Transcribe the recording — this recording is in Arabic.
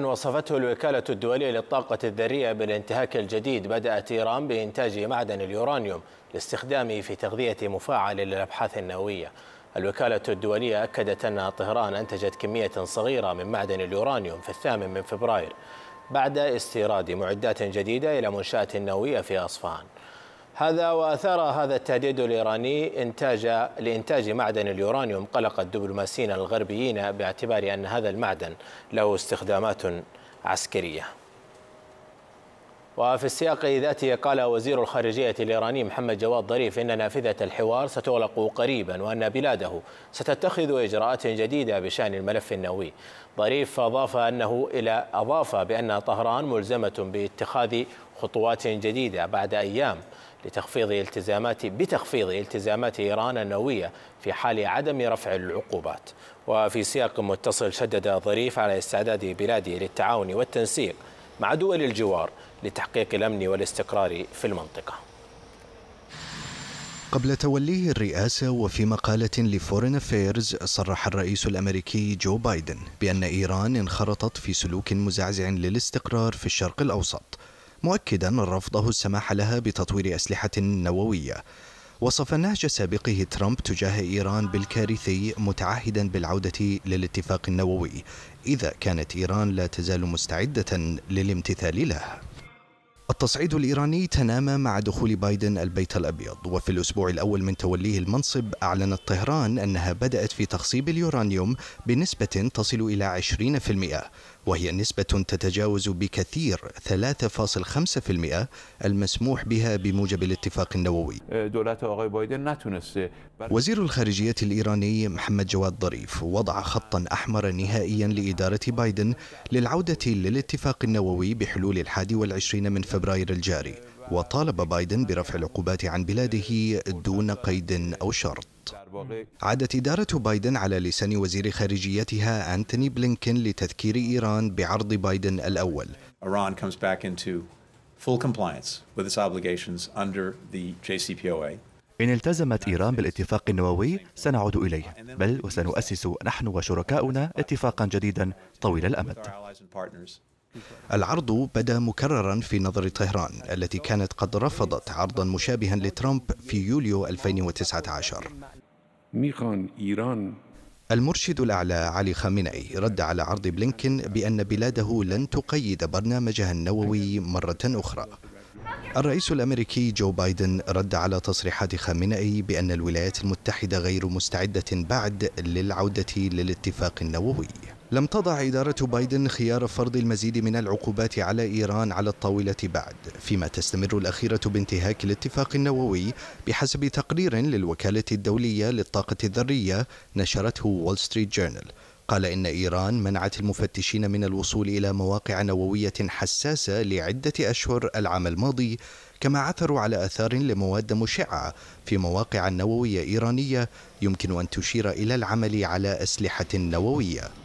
وصفته الوكالة الدولية للطاقة الذرية بالانتهاك الجديد بدأت إيران بإنتاج معدن اليورانيوم لاستخدامه في تغذية مفاعل للأبحاث النووية الوكالة الدولية أكدت أن طهران أنتجت كمية صغيرة من معدن اليورانيوم في الثامن من فبراير بعد استيراد معدات جديدة إلى منشأة نووية في أصفهان هذا وأثار هذا التهديد الإيراني إنتاج لإنتاج معدن اليورانيوم قلق الدبلوماسيين الغربيين باعتبار أن هذا المعدن له استخدامات عسكريه وفي السياق ذاته قال وزير الخارجية الإيراني محمد جواد ظريف إن نافذة الحوار ستغلق قريبا وأن بلاده ستتخذ إجراءات جديدة بشأن الملف النووي ظريف أضاف أنه إلى أضاف بأن طهران ملزمة باتخاذ خطوات جديدة بعد أيام لتخفيض التزامات بتخفيض التزامات إيران النووية في حال عدم رفع العقوبات وفي سياق متصل شدد ظريف على استعداد بلاده للتعاون والتنسيق مع دول الجوار لتحقيق الأمن والاستقرار في المنطقة قبل توليه الرئاسة وفي مقالة لفورين افيرز صرح الرئيس الأمريكي جو بايدن بأن إيران انخرطت في سلوك مزعزع للاستقرار في الشرق الأوسط مؤكدا رفضه السماح لها بتطوير أسلحة نووية وصف نهج سابقه ترامب تجاه إيران بالكارثي متعهدا بالعودة للاتفاق النووي إذا كانت إيران لا تزال مستعدة للامتثال له التصعيد الإيراني تنامى مع دخول بايدن البيت الأبيض وفي الأسبوع الأول من توليه المنصب أعلنت طهران أنها بدأت في تخصيب اليورانيوم بنسبة تصل إلى 20% وهي نسبة تتجاوز بكثير 3.5% المسموح بها بموجب الاتفاق النووي وزير الخارجية الإيراني محمد جواد ظريف وضع خطا أحمر نهائيا لإدارة بايدن للعودة للاتفاق النووي بحلول الحادي والعشرين من فبراير الجاري وطالب بايدن برفع العقوبات عن بلاده دون قيد أو شرط عادت إدارة بايدن على لسان وزير خارجيتها أنتوني بلينكين لتذكير إيران بعرض بايدن الأول إن التزمت إيران بالاتفاق النووي سنعود إليه بل وسنؤسس نحن وشركاؤنا اتفاقا جديدا طويل الأمد العرض بدا مكررا في نظر طهران التي كانت قد رفضت عرضا مشابها لترامب في يوليو 2019 المرشد الأعلى علي خامنئي رد على عرض بلينكين بأن بلاده لن تقيد برنامجها النووي مرة أخرى الرئيس الامريكي جو بايدن رد على تصريحات خامنئي بان الولايات المتحده غير مستعده بعد للعوده للاتفاق النووي. لم تضع إدارة بايدن خيار فرض المزيد من العقوبات على إيران على الطاولة بعد، فيما تستمر الأخيرة بانتهاك الاتفاق النووي بحسب تقرير للوكالة الدولية للطاقة الذرية نشرته وول ستريت جورنال. قال إن إيران منعت المفتشين من الوصول إلى مواقع نووية حساسة لعدة أشهر العام الماضي كما عثروا على آثار لمواد مشعة في مواقع نووية إيرانية يمكن أن تشير إلى العمل على أسلحة نووية